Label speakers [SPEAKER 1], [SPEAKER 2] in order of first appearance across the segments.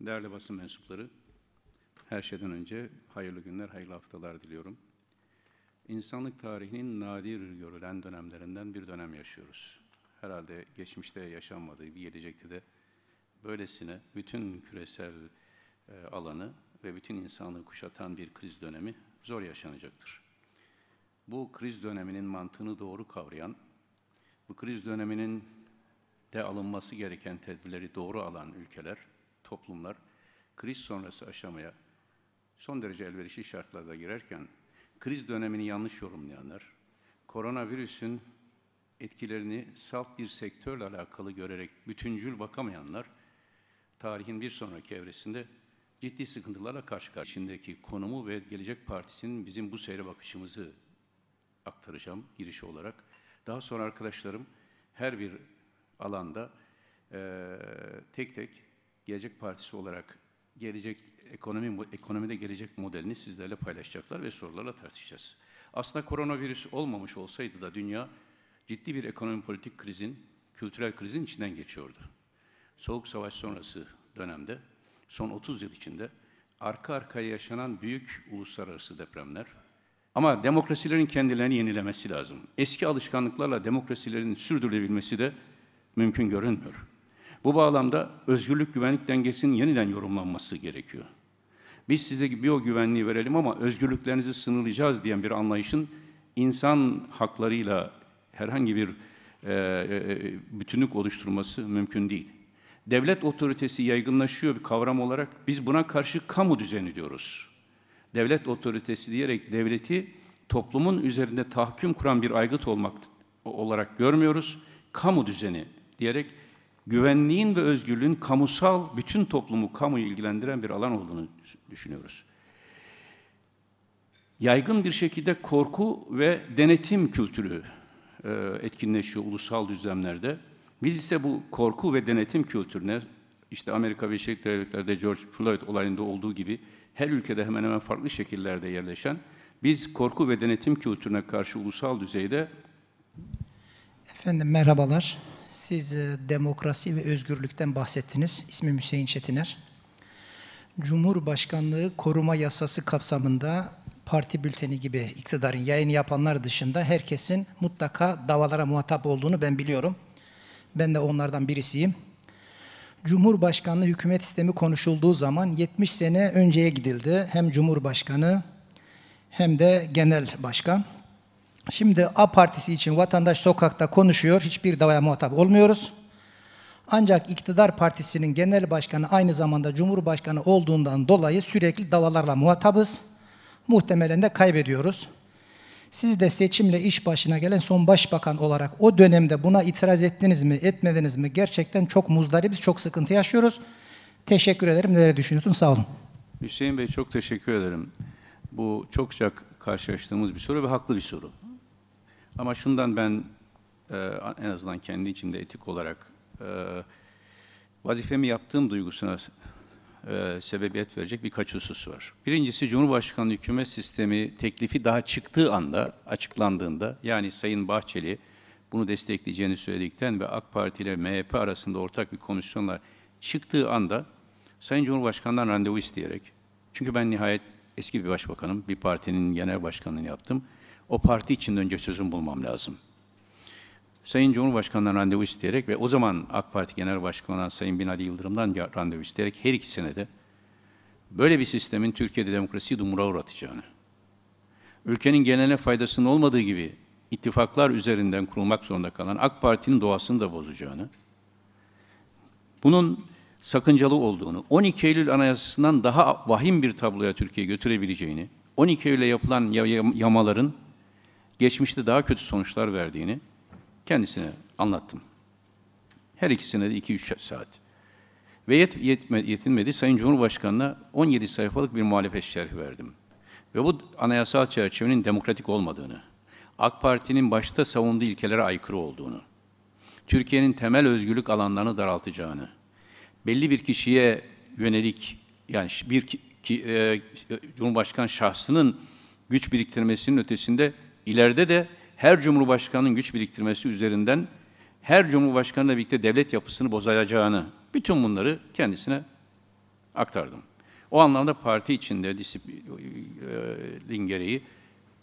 [SPEAKER 1] Değerli basın mensupları, her şeyden önce hayırlı günler, hayırlı haftalar diliyorum. İnsanlık tarihinin nadir görülen dönemlerinden bir dönem yaşıyoruz. Herhalde geçmişte yaşanmadığı, bir gelecekte de böylesine bütün küresel e, alanı ve bütün insanlığı kuşatan bir kriz dönemi zor yaşanacaktır. Bu kriz döneminin mantığını doğru kavrayan, bu kriz döneminin de alınması gereken tedbirleri doğru alan ülkeler, toplumlar kriz sonrası aşamaya son derece elverişli şartlarda girerken kriz dönemini yanlış yorumlayanlar, koronavirüsün etkilerini salt bir sektörle alakalı görerek bütüncül bakamayanlar, tarihin bir sonraki evresinde ciddi sıkıntılarla karşı karşıya. İçindeki konumu ve Gelecek Partisi'nin bizim bu seyre bakışımızı aktaracağım giriş olarak. Daha sonra arkadaşlarım her bir alanda e, tek tek Gelecek Partisi olarak gelecek ekonomi ekonomide gelecek modelini sizlerle paylaşacaklar ve sorularla tartışacağız. Aslında koronavirüs olmamış olsaydı da dünya ciddi bir ekonomi politik krizin, kültürel krizin içinden geçiyordu. Soğuk savaş sonrası dönemde son 30 yıl içinde arka arkaya yaşanan büyük uluslararası depremler ama demokrasilerin kendilerini yenilemesi lazım. Eski alışkanlıklarla demokrasilerin sürdürülebilmesi de mümkün görünmüyor. Bu bağlamda özgürlük güvenlik dengesinin yeniden yorumlanması gerekiyor. Biz size bir o güvenliği verelim ama özgürlüklerinizi sınırlayacağız diyen bir anlayışın insan haklarıyla herhangi bir e, e, e bütünlük oluşturması mümkün değil. Devlet otoritesi yaygınlaşıyor bir kavram olarak. Biz buna karşı kamu düzeni diyoruz. Devlet otoritesi diyerek devleti toplumun üzerinde tahkim kuran bir aygıt olmak olarak görmüyoruz. Kamu düzeni diyerek güvenliğin ve özgürlüğün kamusal, bütün toplumu, kamuyu ilgilendiren bir alan olduğunu düşünüyoruz. Yaygın bir şekilde korku ve denetim kültürü e, etkinleşiyor ulusal düzlemlerde. Biz ise bu korku ve denetim kültürüne, işte Amerika Birleşik Devletleri'de George Floyd olayında olduğu gibi her ülkede hemen hemen farklı şekillerde yerleşen, biz korku ve denetim kültürüne karşı ulusal düzeyde...
[SPEAKER 2] Efendim merhabalar. Siz e, demokrasi ve özgürlükten bahsettiniz. İsmim Hüseyin Çetiner. Cumhurbaşkanlığı koruma yasası kapsamında parti bülteni gibi iktidarın yayını yapanlar dışında herkesin mutlaka davalara muhatap olduğunu ben biliyorum. Ben de onlardan birisiyim. Cumhurbaşkanlığı hükümet sistemi konuşulduğu zaman 70 sene önceye gidildi. Hem Cumhurbaşkanı hem de genel başkan. Şimdi A Partisi için vatandaş sokakta konuşuyor, hiçbir davaya muhatap olmuyoruz. Ancak iktidar partisinin genel başkanı aynı zamanda cumhurbaşkanı olduğundan dolayı sürekli davalarla muhatabız. Muhtemelen de kaybediyoruz. Siz de seçimle iş başına gelen son başbakan olarak o dönemde buna itiraz ettiniz mi, etmediniz mi? Gerçekten çok muzdaribiz, çok sıkıntı yaşıyoruz. Teşekkür ederim. nereye düşünüyorsun? Sağ olun.
[SPEAKER 1] Hüseyin Bey çok teşekkür ederim. Bu çokça karşılaştığımız bir soru ve haklı bir soru. Ama şundan ben e, en azından kendi içimde etik olarak e, vazifemi yaptığım duygusuna e, sebebiyet verecek birkaç husus var. Birincisi Cumhurbaşkanlığı hükümet sistemi teklifi daha çıktığı anda, açıklandığında yani Sayın Bahçeli bunu destekleyeceğini söyledikten ve AK Parti ile MHP arasında ortak bir komisyonla çıktığı anda Sayın Cumhurbaşkanı'ndan randevu isteyerek, çünkü ben nihayet eski bir başbakanım, bir partinin genel başkanlığını yaptım o parti için önce çözüm bulmam lazım. Sayın Cumhurbaşkanı'ndan randevu isteyerek ve o zaman AK Parti Genel Başkanı Sayın Binali Yıldırım'dan randevu isteyerek her ikisine de böyle bir sistemin Türkiye'de demokrasiyi dumura uğratacağını, ülkenin geneline faydasının olmadığı gibi ittifaklar üzerinden kurulmak zorunda kalan AK Parti'nin doğasını da bozacağını, bunun sakıncalı olduğunu, 12 Eylül Anayasası'ndan daha vahim bir tabloya Türkiye götürebileceğini, 12 Eylül'e yapılan yamaların geçmişte daha kötü sonuçlar verdiğini kendisine anlattım. Her ikisine de 2-3 saat. Ve yet, yetme, yetinmedi Sayın Cumhurbaşkanı'na 17 sayfalık bir muhalefet şerhi verdim. Ve bu anayasal çerçevenin demokratik olmadığını, AK Parti'nin başta savunduğu ilkelere aykırı olduğunu, Türkiye'nin temel özgürlük alanlarını daraltacağını, belli bir kişiye yönelik yani bir ki, e, Cumhurbaşkan şahsının güç biriktirmesinin ötesinde ileride de her cumhurbaşkanının güç biriktirmesi üzerinden her cumhurbaşkanıyla birlikte devlet yapısını bozacağını, bütün bunları kendisine aktardım. O anlamda parti içinde disiplin e, gereği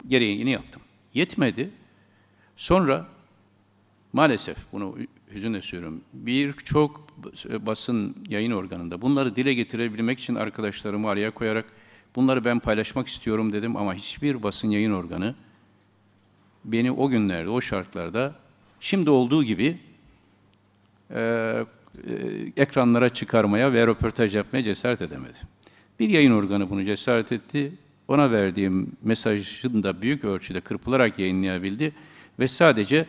[SPEAKER 1] gereğini yaptım. Yetmedi. Sonra maalesef bunu hüzünle söylüyorum. Birçok basın yayın organında bunları dile getirebilmek için arkadaşlarımı araya koyarak bunları ben paylaşmak istiyorum dedim ama hiçbir basın yayın organı beni o günlerde, o şartlarda şimdi olduğu gibi e, e, ekranlara çıkarmaya ve röportaj yapmaya cesaret edemedi. Bir yayın organı bunu cesaret etti. Ona verdiğim mesajın da büyük ölçüde kırpılarak yayınlayabildi ve sadece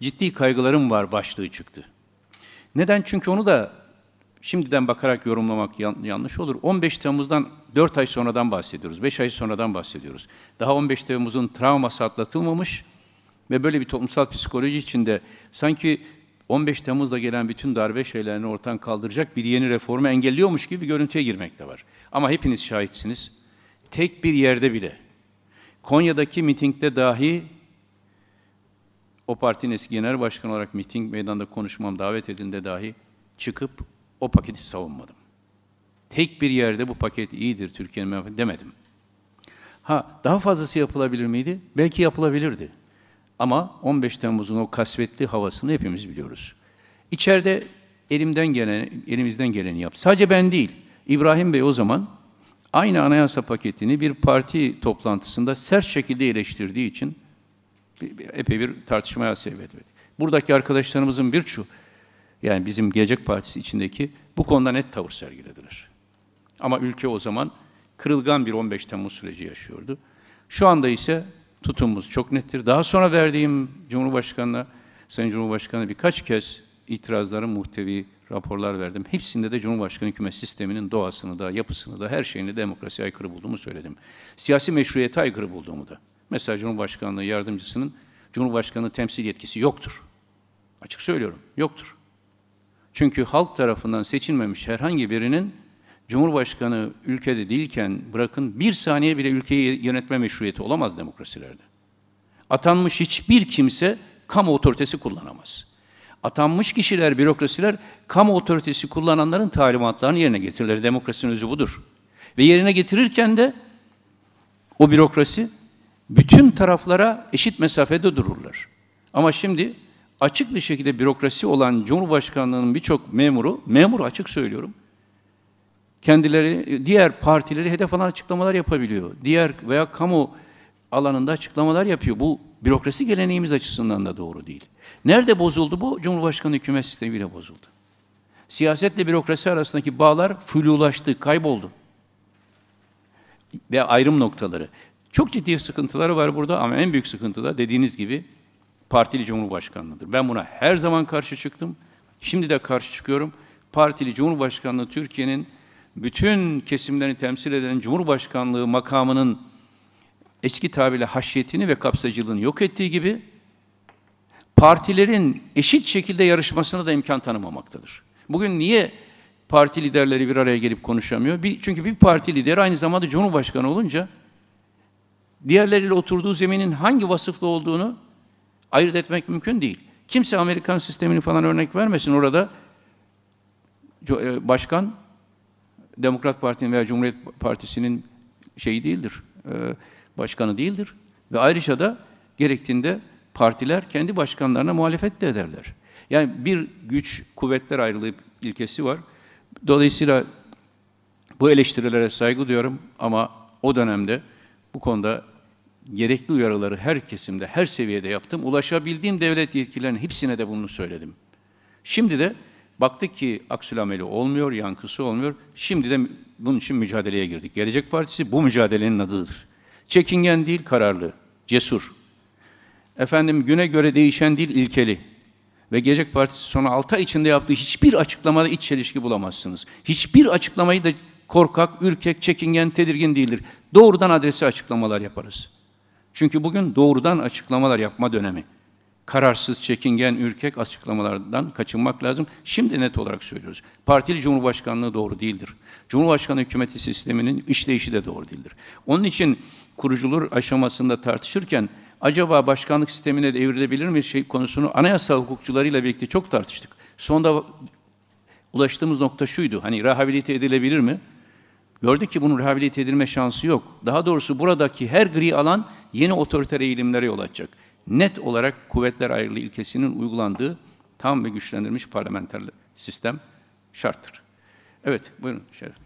[SPEAKER 1] ciddi kaygılarım var başlığı çıktı. Neden? Çünkü onu da şimdiden bakarak yorumlamak yanlış olur. 15 Temmuz'dan 4 ay sonradan bahsediyoruz, 5 ay sonradan bahsediyoruz. Daha 15 Temmuz'un travması atlatılmamış ve böyle bir toplumsal psikoloji içinde sanki 15 Temmuz'da gelen bütün darbe şeylerini ortadan kaldıracak bir yeni reformu engelliyormuş gibi bir görüntüye girmek de var. Ama hepiniz şahitsiniz. Tek bir yerde bile, Konya'daki mitingde dahi o partinin eski genel başkanı olarak miting meydanda konuşmam davet edildiğinde dahi çıkıp o paketi savunmadım. Tek bir yerde bu paket iyidir Türkiye'nin demedim. Ha daha fazlası yapılabilir miydi? Belki yapılabilirdi. Ama 15 Temmuz'un o kasvetli havasını hepimiz biliyoruz. İçeride elimden gelen, elimizden geleni yap. Sadece ben değil, İbrahim Bey o zaman aynı anayasa paketini bir parti toplantısında sert şekilde eleştirdiği için epey bir tartışmaya sebep verdi. Buradaki arkadaşlarımızın bir yani bizim Gelecek Partisi içindeki bu konuda net tavır sergilediler. Ama ülke o zaman kırılgan bir 15 Temmuz süreci yaşıyordu. Şu anda ise tutumumuz çok nettir. Daha sonra verdiğim Cumhurbaşkanı'na, Sayın cumhurbaşkanına birkaç kez itirazların muhtevi raporlar verdim. Hepsinde de Cumhurbaşkanı hükümet sisteminin doğasını da, yapısını da, her şeyini demokrasiye aykırı bulduğumu söyledim. Siyasi meşruiyete aykırı bulduğumu da. Mesela Cumhurbaşkanlığı yardımcısının Cumhurbaşkanı temsil yetkisi yoktur. Açık söylüyorum, yoktur. Çünkü halk tarafından seçilmemiş herhangi birinin Cumhurbaşkanı ülkede değilken bırakın bir saniye bile ülkeyi yönetme meşruiyeti olamaz demokrasilerde. Atanmış hiçbir kimse kamu otoritesi kullanamaz. Atanmış kişiler, bürokrasiler kamu otoritesi kullananların talimatlarını yerine getirirler. Demokrasinin özü budur. Ve yerine getirirken de o bürokrasi bütün taraflara eşit mesafede dururlar. Ama şimdi açık bir şekilde bürokrasi olan Cumhurbaşkanlığının birçok memuru, memur açık söylüyorum, kendileri diğer partileri hedef alan açıklamalar yapabiliyor. Diğer veya kamu alanında açıklamalar yapıyor. Bu bürokrasi geleneğimiz açısından da doğru değil. Nerede bozuldu bu? Cumhurbaşkanı hükümet sistemiyle bozuldu. Siyasetle bürokrasi arasındaki bağlar flulaştı, kayboldu. Ve ayrım noktaları. Çok ciddi sıkıntıları var burada ama en büyük sıkıntı da dediğiniz gibi partili cumhurbaşkanlığıdır. Ben buna her zaman karşı çıktım. Şimdi de karşı çıkıyorum. Partili cumhurbaşkanlığı Türkiye'nin bütün kesimlerini temsil eden Cumhurbaşkanlığı makamının eski tabirle haşyetini ve kapsacılığını yok ettiği gibi partilerin eşit şekilde yarışmasına da imkan tanımamaktadır. Bugün niye parti liderleri bir araya gelip konuşamıyor? Bir, çünkü bir parti lideri aynı zamanda Cumhurbaşkanı olunca diğerleriyle oturduğu zeminin hangi vasıflı olduğunu ayırt etmek mümkün değil. Kimse Amerikan sistemini falan örnek vermesin orada e, başkan Demokrat Parti'nin veya Cumhuriyet Partisi'nin şeyi değildir, e, başkanı değildir. Ve ayrıca da gerektiğinde partiler kendi başkanlarına muhalefet de ederler. Yani bir güç, kuvvetler ayrılığı ilkesi var. Dolayısıyla bu eleştirilere saygı duyuyorum ama o dönemde bu konuda gerekli uyarıları her kesimde, her seviyede yaptım. Ulaşabildiğim devlet yetkililerinin hepsine de bunu söyledim. Şimdi de Baktı ki aksül ameli olmuyor, yankısı olmuyor. Şimdi de bunun için mücadeleye girdik. Gelecek Partisi bu mücadelenin adıdır. Çekingen değil, kararlı, cesur. Efendim güne göre değişen değil, ilkeli. Ve Gelecek Partisi son 6 ay içinde yaptığı hiçbir açıklamada iç çelişki bulamazsınız. Hiçbir açıklamayı da korkak, ürkek, çekingen, tedirgin değildir. Doğrudan adresi açıklamalar yaparız. Çünkü bugün doğrudan açıklamalar yapma dönemi kararsız, çekingen, ürkek açıklamalardan kaçınmak lazım. Şimdi net olarak söylüyoruz. Partili Cumhurbaşkanlığı doğru değildir. Cumhurbaşkanı hükümeti sisteminin işleyişi de doğru değildir. Onun için kuruculur aşamasında tartışırken acaba başkanlık sistemine devrilebilir mi şey konusunu anayasa hukukçularıyla birlikte çok tartıştık. Sonda ulaştığımız nokta şuydu. Hani rehabilite edilebilir mi? Gördük ki bunun rehabilite edilme şansı yok. Daha doğrusu buradaki her gri alan yeni otoriter eğilimlere yol açacak net olarak kuvvetler ayrılığı ilkesinin uygulandığı tam ve güçlendirilmiş parlamenter sistem şarttır. Evet, buyurun Şerif.